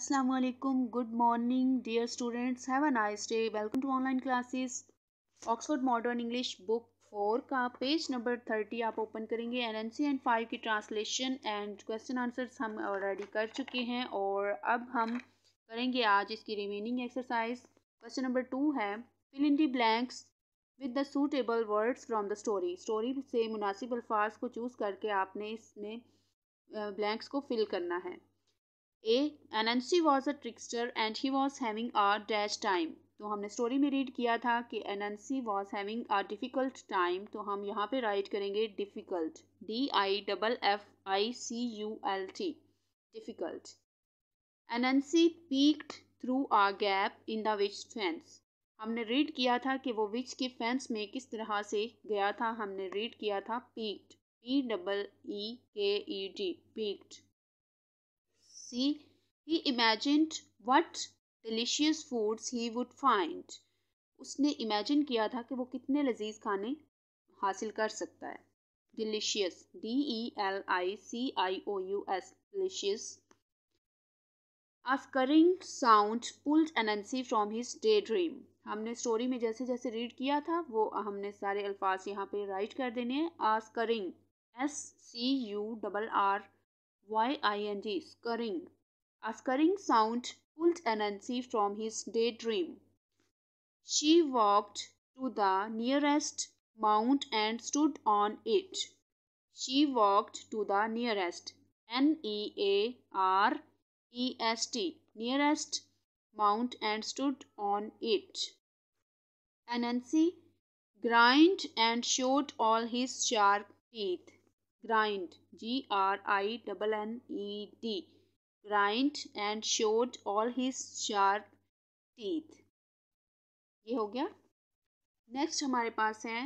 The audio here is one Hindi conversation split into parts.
Aslam good morning dear students have a nice day welcome to online classes Oxford modern English book four का पेज नंबर थर्टी आप ओपन करेंगे N N C and five की ट्रांसलेशन एंड क्वेश्चन आंसर्स हम ऑलरेडी कर चुके हैं और अब हम करेंगे आज इसकी remaining exercise question number two है fill in the blanks with the suitable words from the story story से मुनासिब अल्फाज को चूज़ करके आपने इसमें ब्लैंक्स को फिल करना है A Anansi was a trickster and he was having a dash time तो हमने स्टोरी में रीड किया था कि Anansi was having a difficult time तो हम यहाँ पे राइट करेंगे difficult D I double F I C U L T difficult Anansi peeked through a gap in the which fence हमने रीड किया था कि वो विच के फेंस में किस तरह से गया था हमने रीड किया था peaked P double E K E D peeked sea, he imagined what delicious foods he would find. उसने इमेजिन किया था कि वो कितने लजीज खाने हासिल कर सकता है delicious D E L I C I O U S delicious occurring sound pulled Anansi from his daydream हमने स्टोरी में जैसे जैसे रीड किया था वो हमने सारे अल्फाज यहाँ पे राइट कर देने हैं scurrying S C U double R Y-I-N-G, scurrying. A scurrying sound pulled Anansi from his daydream. She walked to the nearest mount and stood on it. She walked to the nearest N E A R E S T nearest mount and stood on it. Anansi grinned and showed all his sharp teeth grind g r i double n e d grind and showed all his sharp teeth ye ho gaya next hamare paas hai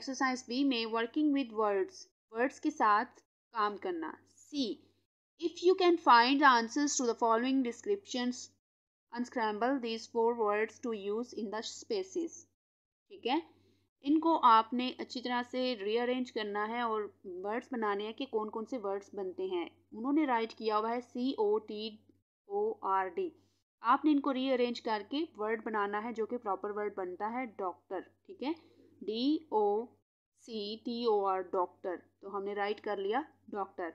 exercise b working with words words ke sath kaam karna c if you can find answers to the following descriptions unscramble these four words to use in the spaces ठीक है इनको आपने अच्छी तरह से रीअरेंज करना है और वर्ड्स बनाने हैं कि कौन कौन से वर्ड्स बनते हैं उन्होंने राइट किया हुआ है C O T O R D आपने इनको रीअरेंज करके वर्ड बनाना है जो कि प्रॉपर वर्ड बनता है डॉक्टर ठीक है D O C T O R doctor तो हमने राइट कर लिया डॉक्टर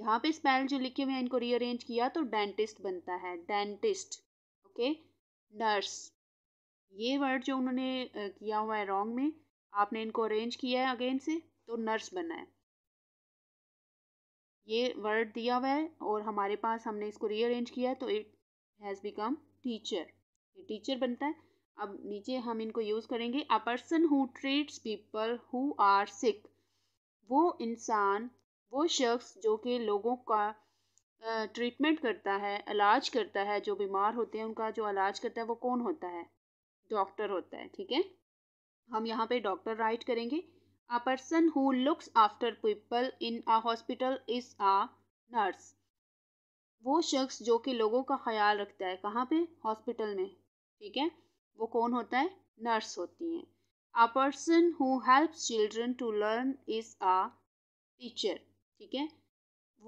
यहाँ पे स्पेल जो लिखे हुए हैं इनको रीअरेंज किया तो डेंटिस्ट बनता है डेंटिस्ट ओके नर्स ये वर्ड जो उन्होंने किया हुआ है रॉन्ग में आपने इनको अरेंज किया है अगेन से तो नर्स बनना है ये वर्ड दिया हुआ है और हमारे पास हमने इसको रीअरेंज किया है तो इट हैज़ बिकम टीचर ये टीचर बनता है अब नीचे हम इनको यूज़ करेंगे a person who treats people who are sick वो इंसान वो शख्स जो कि लोगों का ट्रीटमेंट करता है इलाज करता है जो बीमार होते हैं उनका जो इलाज करता है वो कौन होता है डॉक्टर होता है ठीक है हम यहाँ पे डॉक्टर राइट करेंगे a person who looks after people in a hospital is a nurse वो शख्स जो कि लोगों का ख्याल रखता है कहाँ पे हॉस्पिटल में ठीक है वो कौन होता है नर्स होती हैं a person who helps children to learn is a teacher ठीक है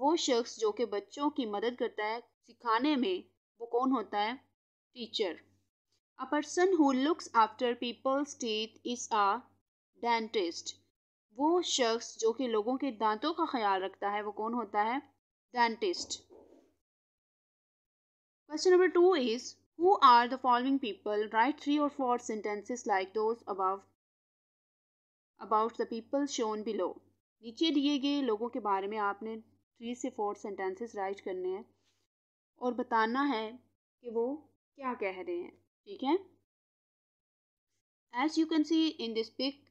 वो शख्स जो कि बच्चों की मदद करता है सिखाने में वो कौन होता है teacher A person who looks after people's teeth is a dentist. वो शख्स जो कि लोगों के दांतों का ख्याल रखता है वो कौन होता है dentist question number two is who are the following people write three और four sentences like those above about the people shown below नीचे दिए गए लोगों के बारे में आपने थ्री से फोर सेंटेंसेस राइट करने हैं और बताना है कि वो क्या कह रहे हैं ठीक है as you can see in this pic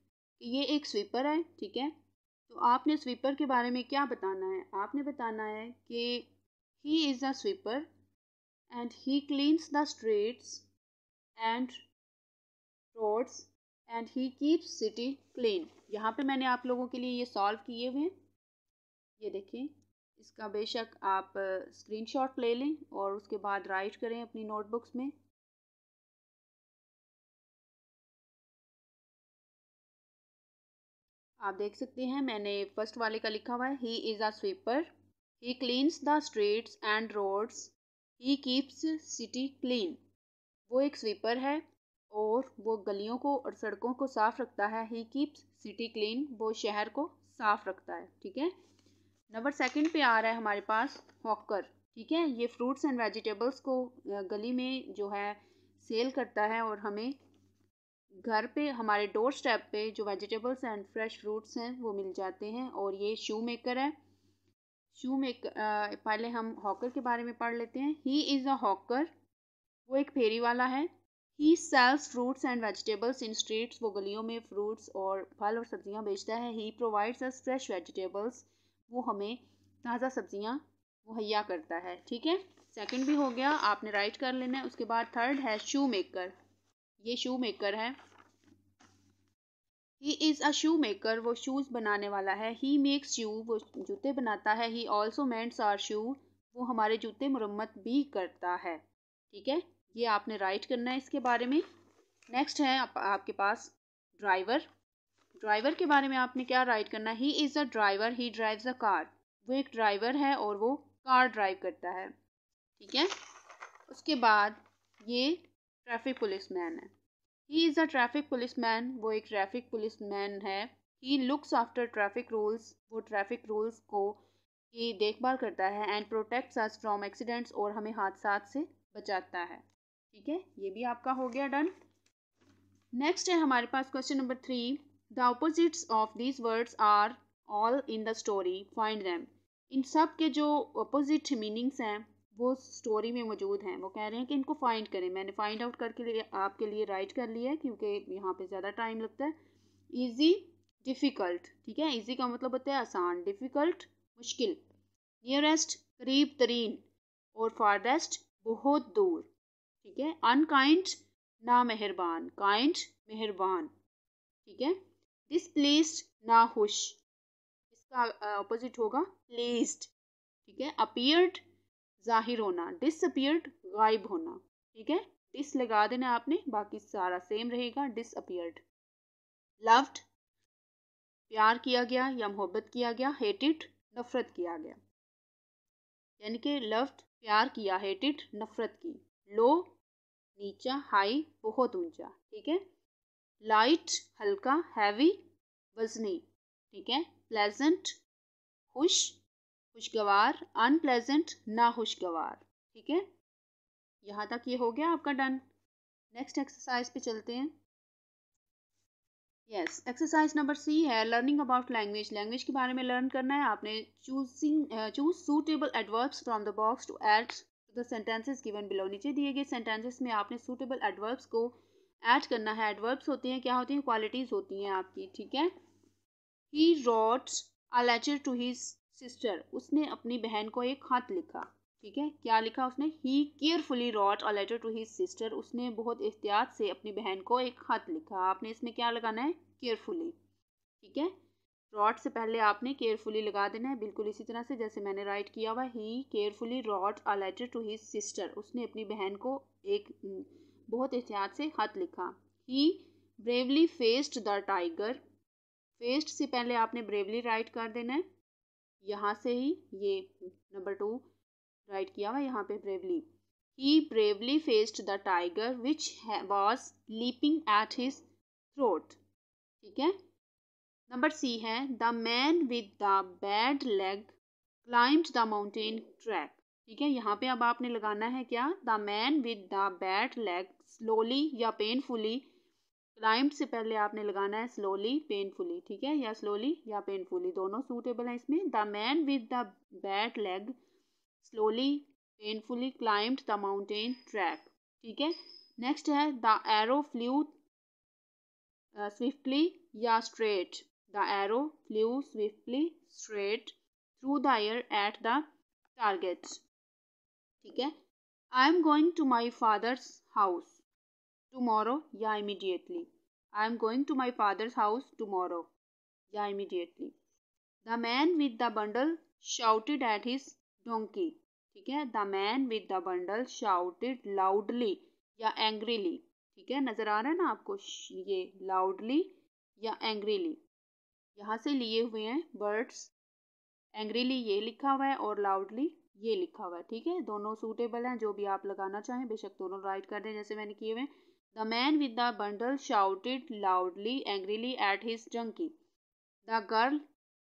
ये एक स्वीपर है ठीक है तो आपने स्वीपर के बारे में क्या बताना है आपने बताना है कि he is the sweeper and he cleans the streets and roads and he keeps city clean यहाँ पे मैंने आप लोगों के लिए ये सॉल्व किए हुए हैं ये देखें इसका बेशक आप स्क्रीनशॉट ले लें और उसके बाद राइट करें अपनी नोटबुक्स में आप देख सकते हैं मैंने फर्स्ट वाले का लिखा हुआ है he is a sweeper he cleans the streets and roads he keeps city clean वो एक स्वीपर है और वो गलियों को और सड़कों को साफ रखता है ही कीप्स सिटी क्लीन वो शहर को साफ रखता है ठीक है नंबर सेकंड पे आ रहा है हमारे पास हॉकर ठीक है ये फ्रूट्स एंड वेजिटेबल्स को गली में जो है सेल करता है और हमें घर पे हमारे डोर स्टेप पे जो वेजिटेबल्स एंड फ्रेश फ्रूट्स हैं वो मिल जाते हैं और ये शू मेकर है शू मेकर पहले हम हॉकर के बारे में पढ़ लेते हैं ही इज़ अ हॉकर वो एक फेरी वाला है he sells fruits and vegetables in streets वो गलियों में फ्रूट्स और फल और सब्जियां बेचता है he provides us fresh vegetables वो हमें ताज़ा सब्जियां मुहैया करता है ठीक है सेकंड भी हो गया आपने राइट कर लेना है उसके बाद थर्ड है शू मेकर ये शू मेकर है he is a shoe maker वो शूज़ बनाने वाला है ही मेक्स शू वो जूते बनाता है ही ऑल्सो मेंट्स आर शू वो हमारे जूते मरम्मत भी करता है ठीक है ये आपने राइट करना है इसके बारे में नेक्स्ट है आप, आपके पास ड्राइवर ड्राइवर के बारे में आपने क्या राइट करना है he is a driver he drives a car वो एक ड्राइवर है और वो कार ड्राइव करता है ठीक है उसके बाद ये ट्रैफिक पुलिस मैन है he is a traffic police man वो एक ट्रैफिक पुलिस मैन है he looks after traffic rules वो ट्रैफिक रूल्स को की देखभाल करता है and protects us from accidents और हमें हादसा से बचाता है ठीक है ये भी आपका हो गया डन नेक्स्ट है हमारे पास question number three the opposites of these words are all in the story find them इन सब के जो अपोजिट मीनिंग्स हैं वो स्टोरी में मौजूद हैं वो कह रहे हैं कि इनको फाइंड करें मैंने फाइंड आउट करके लिए आपके लिए राइट कर लिया है क्योंकि यहाँ पे ज़्यादा टाइम लगता है ईजी डिफ़िकल्ट ठीक है ईजी का मतलब होता है आसान डिफ़िकल्ट मुश्किल नियरेस्ट करीब तरीन और फारदेस्ट बहुत दूर ठीक है अनकाइंड ना मेहरबान काइंड मेहरबान ठीक है डिसप्लेस्ड ना खुश इसका अपोजिट होगा प्लेस्ड ठीक है अपियर्ड ज़ाहिर होना डिसअपियर्ड गायब होना ठीक है डिस लगा देना आपने बाकी सारा सेम रहेगा डिसअपियर्ड लव्ड प्यार किया गया या मोहब्बत किया गया हेटेड नफ़रत किया गया यानी कि लव्ड प्यार किया हेटेड नफ़रत की लो नीचा हाई बहुत ऊंचा ठीक है लाइट हल्का हैवी वजनी ठीक है प्लेजेंट खुश खुशगवार अनप्लेजेंट ना खुशगवार ठीक है यहाँ तक ये हो गया आपका डन नेक्स्ट एक्सरसाइज पे चलते हैं यस एक्सरसाइज नंबर सी है लर्निंग अबाउट लैंग्वेज लैंग्वेज के बारे में लर्न करना है आपने choosing choose suitable adverbs from the box to add the sentences given below नीचे दिए गए सेंटेंसेस में आपने सूटेबल एडवर्ब्स को ऐड करना है एडवर्ब्स होती हैं क्या होती हैं क्वालिटीज़ होती हैं आपकी ठीक है he wrote a letter to his sister उसने अपनी बहन को एक खत लिखा ठीक है क्या लिखा उसने he carefully wrote a letter to his sister उसने बहुत एहतियात से अपनी बहन को एक खत लिखा आपने इसमें क्या लगाना है केयरफुली ठीक है रॉट से पहले आपने केयरफुली लगा देना है बिल्कुल इसी तरह से जैसे मैंने राइट किया हुआ he carefully wrote a letter to his sister उसने अपनी बहन को एक बहुत एहतियात से खत लिखा he bravely faced the tiger faced से पहले आपने ब्रेवली राइट कर देना है यहाँ से ही ये नंबर टू राइट किया हुआ यहाँ पे bravely he bravely faced the tiger which was leaping at his throat ठीक है नंबर सी है the man with the bad leg climbed the mountain track ठीक है यहाँ पे अब आपने लगाना है क्या the man with the bad leg slowly या पेनफुली क्लाइंट से पहले आपने लगाना है स्लोली पेनफुली ठीक है या स्लोली या पेनफुली दोनों सूटेबल है इसमें the man with the bad leg slowly painfully climbed the mountain track ठीक है नेक्स्ट है द एरो फ्लू स्विफ्टली या straight the arrow flew swiftly straight through the air at the target ठीक है I am going to my father's house tomorrow या immediately I am going to my father's house tomorrow या immediately the man with the bundle shouted at his donkey ठीक है the man with the bundle shouted loudly या एंग्रीली ठीक है नज़र आ रहा है ना आपको ये लाउडली या एंग्रीली यहाँ से लिए हुए हैं बर्ड्स एंग्रीली ये लिखा हुआ है और लाउडली ये लिखा हुआ है ठीक है दोनों सूटेबल हैं जो भी आप लगाना चाहें बेशक दोनों राइट कर दें जैसे मैंने किए हुए हैं The man with the bundle shouted loudly, angrily at his junkie. The girl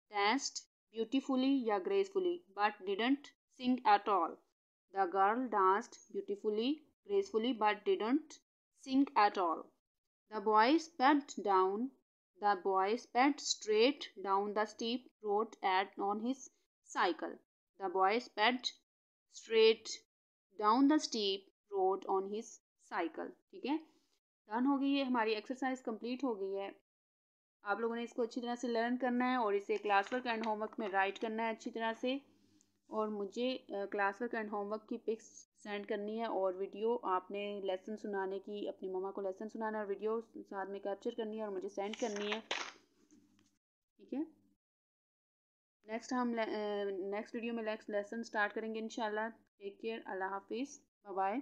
danced beautifully, yeah, gracefully, but didn't sing at all. The girl danced beautifully, gracefully, but didn't sing at all. The boy sped down. The boy sped straight down the steep road at, on his cycle. The boy sped straight down the steep road on his cycle ठीक है डन हो गई है हमारी एक्सरसाइज कंप्लीट हो गई है आप लोगों ने इसको अच्छी तरह से लर्न करना है और इसे क्लास वर्क एंड होमवर्क में राइट करना है अच्छी तरह से और मुझे क्लास वर्क एंड होमवर्क की पिक्स सेंड करनी है और वीडियो आपने लेसन सुनाने की अपनी ममा को लेसन सुनाना है और वीडियो साथ में कैप्चर करनी है और मुझे सेंड करनी है ठीक है नेक्स्ट हम नेक्स्ट वीडियो में नेक्स्ट लेसन स्टार्ट करेंगे इन टेक केयर अल्लाह हाफिज़ बाय